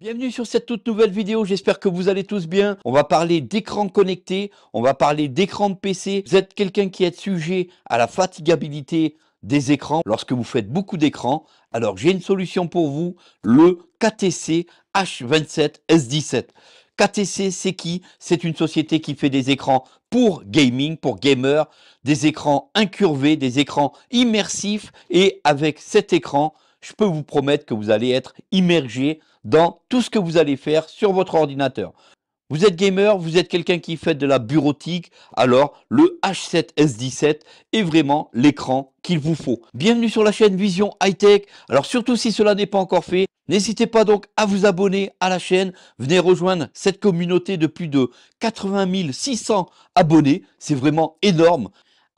Bienvenue sur cette toute nouvelle vidéo, j'espère que vous allez tous bien. On va parler d'écran connecté, on va parler d'écran de PC. Vous êtes quelqu'un qui est sujet à la fatigabilité des écrans lorsque vous faites beaucoup d'écrans. Alors j'ai une solution pour vous, le KTC H27S17. KTC, c'est qui C'est une société qui fait des écrans pour gaming, pour gamers, des écrans incurvés, des écrans immersifs et avec cet écran, je peux vous promettre que vous allez être immergé dans tout ce que vous allez faire sur votre ordinateur. Vous êtes gamer, vous êtes quelqu'un qui fait de la bureautique, alors le H7S17 est vraiment l'écran qu'il vous faut. Bienvenue sur la chaîne Vision Hightech, Tech. Alors surtout si cela n'est pas encore fait, n'hésitez pas donc à vous abonner à la chaîne. Venez rejoindre cette communauté de plus de 80 600 abonnés. C'est vraiment énorme.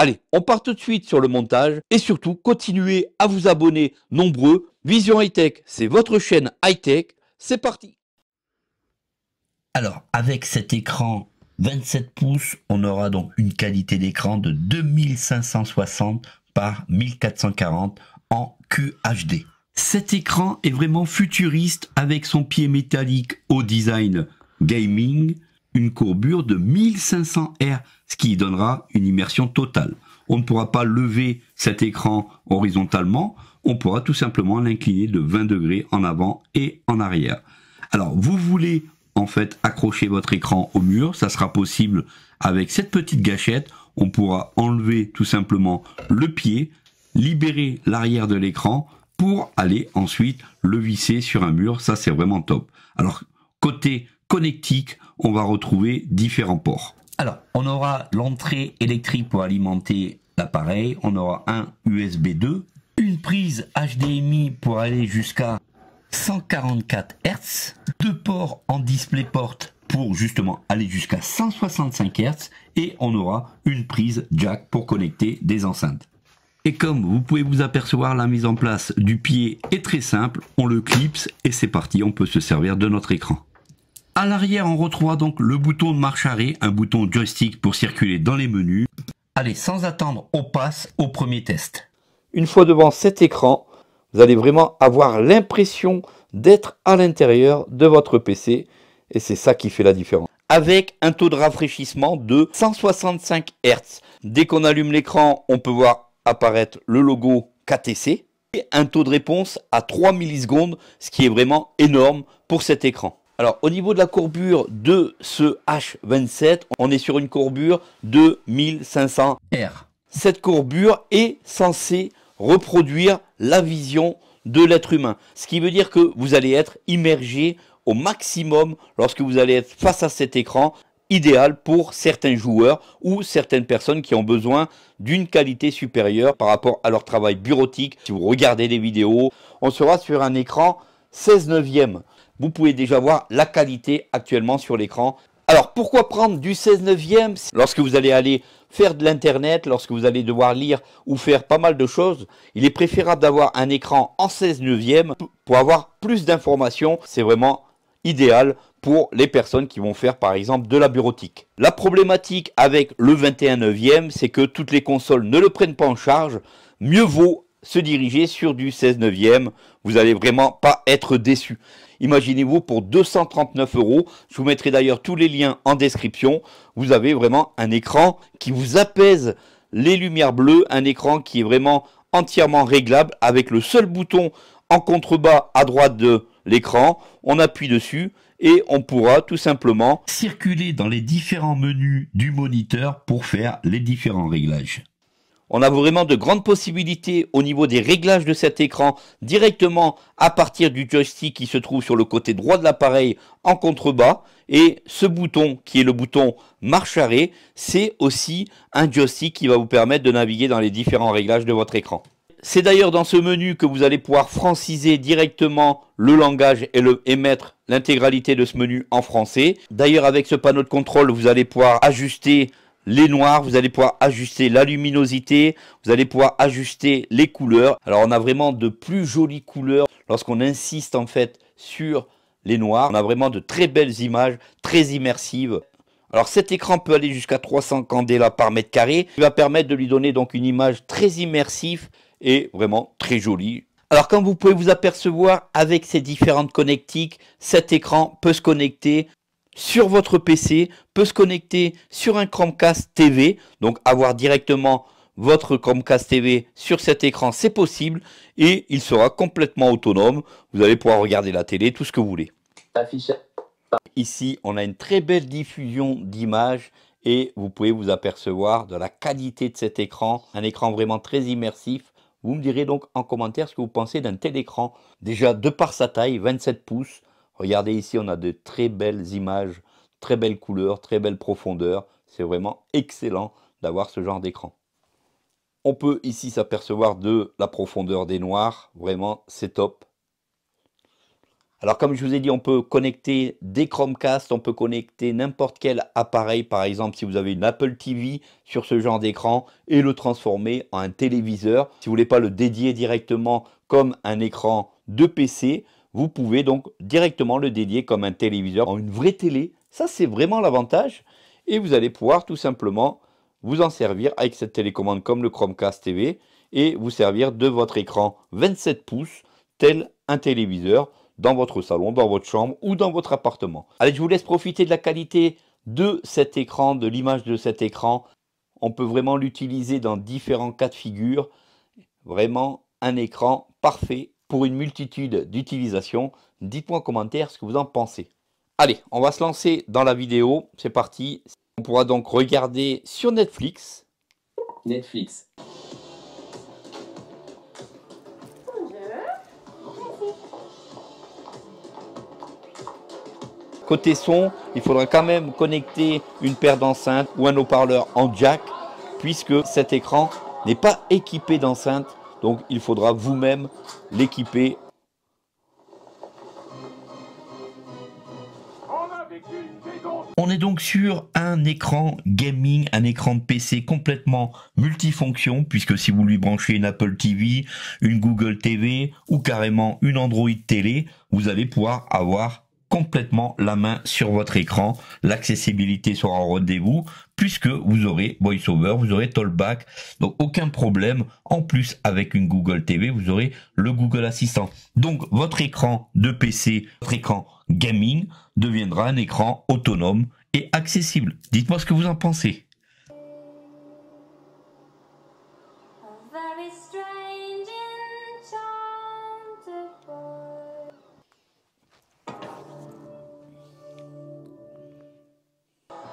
Allez, on part tout de suite sur le montage et surtout continuez à vous abonner nombreux. Vision High Tech, c'est votre chaîne High Tech. C'est parti. Alors, avec cet écran 27 pouces, on aura donc une qualité d'écran de 2560 par 1440 en QHD. Cet écran est vraiment futuriste avec son pied métallique au design gaming, une courbure de 1500 R, ce qui donnera une immersion totale. On ne pourra pas lever cet écran horizontalement, on pourra tout simplement l'incliner de 20 degrés en avant et en arrière. Alors, vous voulez en fait accrocher votre écran au mur, ça sera possible avec cette petite gâchette, on pourra enlever tout simplement le pied, libérer l'arrière de l'écran pour aller ensuite le visser sur un mur, ça c'est vraiment top. Alors, côté connectique on va retrouver différents ports. Alors, on aura l'entrée électrique pour alimenter l'appareil, on aura un USB 2, une prise HDMI pour aller jusqu'à 144 Hz, deux ports en display DisplayPort pour justement aller jusqu'à 165 Hz et on aura une prise jack pour connecter des enceintes. Et comme vous pouvez vous apercevoir, la mise en place du pied est très simple, on le clipse et c'est parti, on peut se servir de notre écran. À l'arrière, on retrouvera donc le bouton de marche arrêt, un bouton joystick pour circuler dans les menus. Allez, sans attendre, on passe au premier test. Une fois devant cet écran, vous allez vraiment avoir l'impression d'être à l'intérieur de votre PC et c'est ça qui fait la différence. Avec un taux de rafraîchissement de 165 Hz. Dès qu'on allume l'écran, on peut voir apparaître le logo KTC et un taux de réponse à 3 millisecondes, ce qui est vraiment énorme pour cet écran. Alors au niveau de la courbure de ce H27, on est sur une courbure de 1500 R. Cette courbure est censée reproduire la vision de l'être humain. Ce qui veut dire que vous allez être immergé au maximum lorsque vous allez être face à cet écran idéal pour certains joueurs ou certaines personnes qui ont besoin d'une qualité supérieure par rapport à leur travail bureautique. Si vous regardez des vidéos, on sera sur un écran 16 neuvième. Vous pouvez déjà voir la qualité actuellement sur l'écran. Alors pourquoi prendre du 16 neuvième lorsque vous allez aller faire de l'internet, lorsque vous allez devoir lire ou faire pas mal de choses Il est préférable d'avoir un écran en 16 neuvième pour avoir plus d'informations. C'est vraiment idéal pour les personnes qui vont faire par exemple de la bureautique. La problématique avec le 21 neuvième, c'est que toutes les consoles ne le prennent pas en charge. Mieux vaut se diriger sur du 16 neuvième. Vous n'allez vraiment pas être déçu. Imaginez-vous pour 239 euros. Je vous mettrai d'ailleurs tous les liens en description. Vous avez vraiment un écran qui vous apaise les lumières bleues, un écran qui est vraiment entièrement réglable avec le seul bouton en contrebas à droite de l'écran. On appuie dessus et on pourra tout simplement circuler dans les différents menus du moniteur pour faire les différents réglages. On a vraiment de grandes possibilités au niveau des réglages de cet écran directement à partir du joystick qui se trouve sur le côté droit de l'appareil en contrebas. Et ce bouton qui est le bouton marche arrêt, c'est aussi un joystick qui va vous permettre de naviguer dans les différents réglages de votre écran. C'est d'ailleurs dans ce menu que vous allez pouvoir franciser directement le langage et, le, mettre l'intégralité de ce menu en français. D'ailleurs avec ce panneau de contrôle, vous allez pouvoir ajuster les noirs, vous allez pouvoir ajuster la luminosité, vous allez pouvoir ajuster les couleurs. Alors on a vraiment de plus jolies couleurs lorsqu'on insiste en fait sur les noirs. On a vraiment de très belles images, très immersives. Alors cet écran peut aller jusqu'à 300 candélas par mètre carré, qui va permettre de lui donner donc une image très immersive et vraiment très jolie. Alors comme vous pouvez vous apercevoir avec ces différentes connectiques, cet écran peut se connecter sur votre PC, peut se connecter sur un Chromecast TV, donc avoir directement votre Chromecast TV sur cet écran, c'est possible, et il sera complètement autonome. Vous allez pouvoir regarder la télé, tout ce que vous voulez. Ici, on a une très belle diffusion d'images et vous pouvez vous apercevoir de la qualité de cet écran, un écran vraiment très immersif. Vous me direz donc en commentaire ce que vous pensez d'un tel écran. Déjà, de par sa taille, 27 pouces, Regardez ici, on a de très belles images, très belles couleurs, très belles profondeurs. C'est vraiment excellent d'avoir ce genre d'écran. On peut ici s'apercevoir de la profondeur des noirs. Vraiment, c'est top. Alors comme je vous ai dit, on peut connecter des Chromecast, on peut connecter n'importe quel appareil, par exemple si vous avez une Apple TV sur ce genre d'écran et le transformer en un téléviseur. Si vous ne voulez pas le dédier directement comme un écran de PC, vous pouvez donc directement le dédier comme un téléviseur, une vraie télé. Ça, c'est vraiment l'avantage. Et vous allez pouvoir tout simplement vous en servir avec cette télécommande comme le Chromecast TV et vous servir de votre écran 27 pouces tel un téléviseur dans votre salon, dans votre chambre ou dans votre appartement. Allez, je vous laisse profiter de la qualité de cet écran, de l'image de cet écran. On peut vraiment l'utiliser dans différents cas de figure. Vraiment un écran parfait pour une multitude d'utilisations. Dites-moi en commentaire ce que vous en pensez. Allez, on va se lancer dans la vidéo. C'est parti. On pourra donc regarder sur Netflix. Netflix. Côté son, il faudra quand même connecter une paire d'enceintes ou un haut-parleur en jack puisque cet écran n'est pas équipé d'enceintes. Donc il faudra vous-même l'équiper. On est donc sur un écran gaming, un écran de PC complètement multifonction, puisque si vous lui branchez une Apple TV, une Google TV ou carrément une Android télé, vous allez pouvoir avoir complètement la main sur votre écran. L'accessibilité sera au rendez-vous puisque vous aurez VoiceOver, vous aurez TalkBack, donc aucun problème. En plus, avec une Google TV, vous aurez le Google Assistant. Donc votre écran de PC, votre écran gaming deviendra un écran autonome et accessible. Dites-moi ce que vous en pensez.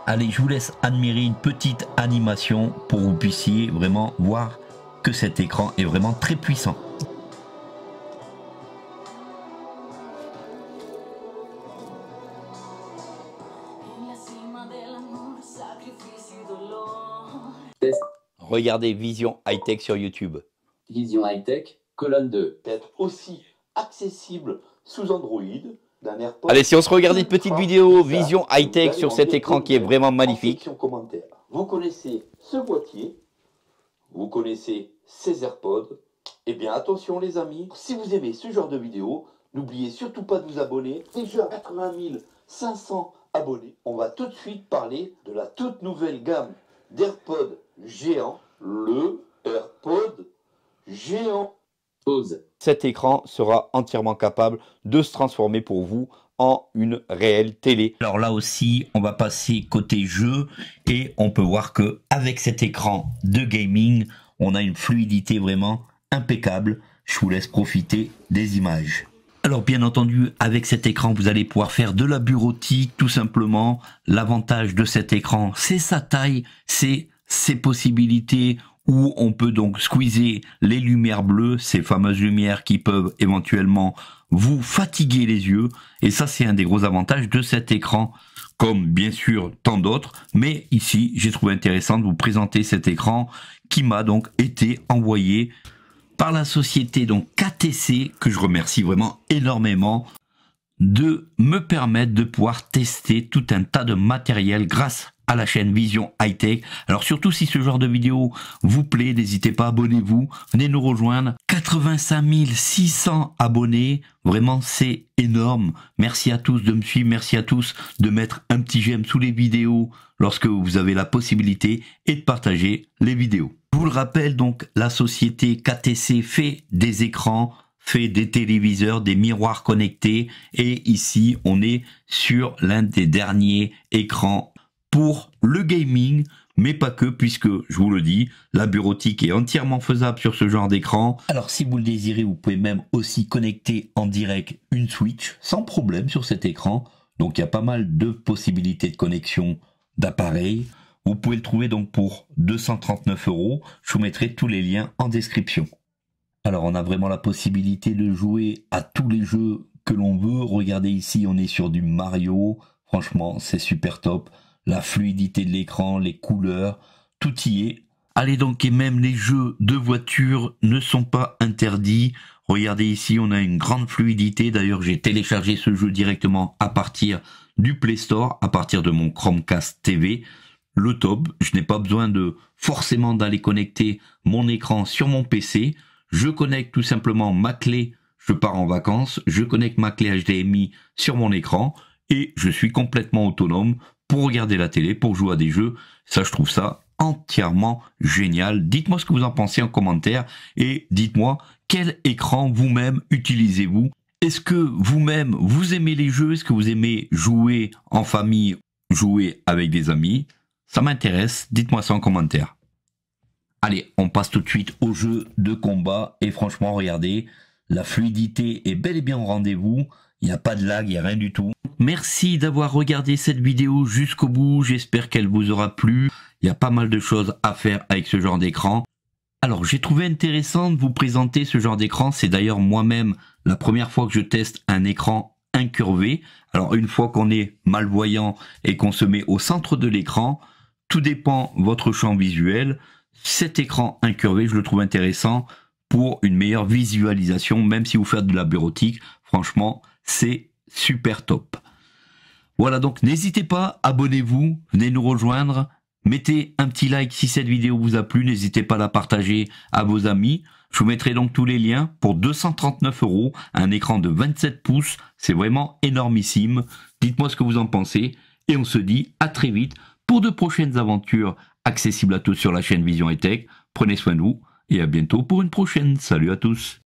Allez, je vous laisse admirer une petite animation pour que vous puissiez vraiment voir que cet écran est vraiment très puissant. Regardez Vision High-Tech sur YouTube. Vision High-Tech, colonne 2. Peut être aussi accessible sous Android, Allez, si on se regarde une petite hein, vidéo vision high-tech sur cet écran qui est vraiment magnifique. Vous connaissez ce boîtier, vous connaissez ces AirPods. Eh bien, attention les amis, si vous aimez ce genre de vidéo, n'oubliez surtout pas de vous abonner. Déjà 80 500 abonnés. On va tout de suite parler de la toute nouvelle gamme d'AirPods géants, le Airpods géant. Pause cet écran sera entièrement capable de se transformer pour vous en une réelle télé. Alors là aussi, on va passer côté jeu et on peut voir que avec cet écran de gaming, on a une fluidité vraiment impeccable. Je vous laisse profiter des images. Alors bien entendu, avec cet écran, vous allez pouvoir faire de la bureautique tout simplement. L'avantage de cet écran, c'est sa taille, c'est ses possibilités où on peut donc squeezer les lumières bleues, ces fameuses lumières qui peuvent éventuellement vous fatiguer les yeux. Et ça, c'est un des gros avantages de cet écran, comme bien sûr tant d'autres. Mais ici, j'ai trouvé intéressant de vous présenter cet écran qui m'a donc été envoyé par la société donc KTC, que je remercie vraiment énormément de me permettre de pouvoir tester tout un tas de matériel grâce à la chaîne Vision Hightech. Tech. Alors surtout si ce genre de vidéo vous plaît, n'hésitez pas, abonnez-vous, venez nous rejoindre. 85 600 abonnés, vraiment c'est énorme. Merci à tous de me suivre, merci à tous de mettre un petit j'aime sous les vidéos lorsque vous avez la possibilité et de partager les vidéos. Je vous le rappelle donc, la société KTC fait des écrans fait des téléviseurs, des miroirs connectés, et ici on est sur l'un des derniers écrans pour le gaming, mais pas que, puisque, je vous le dis, la bureautique est entièrement faisable sur ce genre d'écran. Alors si vous le désirez, vous pouvez même aussi connecter en direct une Switch sans problème sur cet écran. Donc il y a pas mal de possibilités de connexion d'appareils. Vous pouvez le trouver donc pour 239 euros. Je vous mettrai tous les liens en description. Alors on a vraiment la possibilité de jouer à tous les jeux que l'on veut. Regardez ici, on est sur du Mario. Franchement, c'est super top. La fluidité de l'écran, les couleurs, tout y est. Allez donc, et même les jeux de voiture ne sont pas interdits. Regardez ici, on a une grande fluidité. D'ailleurs, j'ai téléchargé ce jeu directement à partir du Play Store, à partir de mon Chromecast TV. Le top, je n'ai pas besoin de forcément d'aller connecter mon écran sur mon PC je connecte tout simplement ma clé, je pars en vacances, je connecte ma clé HDMI sur mon écran et je suis complètement autonome pour regarder la télé, pour jouer à des jeux. Ça, je trouve ça entièrement génial. Dites-moi ce que vous en pensez en commentaire et dites-moi quel écran vous-même utilisez-vous. Est-ce que vous-même vous aimez les jeux Est-ce que vous aimez jouer en famille, jouer avec des amis Ça m'intéresse. Dites-moi ça en commentaire. Allez, on passe tout de suite au jeu de combat. Et franchement, regardez, la fluidité est bel et bien au rendez-vous. Il n'y a pas de lag, il n'y a rien du tout. Merci d'avoir regardé cette vidéo jusqu'au bout. J'espère qu'elle vous aura plu. Il y a pas mal de choses à faire avec ce genre d'écran. Alors, j'ai trouvé intéressant de vous présenter ce genre d'écran. C'est d'ailleurs moi-même la première fois que je teste un écran incurvé. Alors, une fois qu'on est malvoyant et qu'on se met au centre de l'écran, tout dépend votre champ visuel cet écran incurvé, je le trouve intéressant pour une meilleure visualisation, même si vous faites de la bureautique, franchement, c'est super top. Voilà, donc n'hésitez pas, abonnez-vous, venez nous rejoindre, mettez un petit like si cette vidéo vous a plu, n'hésitez pas à la partager à vos amis. Je vous mettrai donc tous les liens pour 239 euros, un écran de 27 pouces, c'est vraiment énormissime. Dites-moi ce que vous en pensez et on se dit à très vite pour de prochaines aventures accessible à tous sur la chaîne Vision et Tech. Prenez soin de vous et à bientôt pour une prochaine. Salut à tous.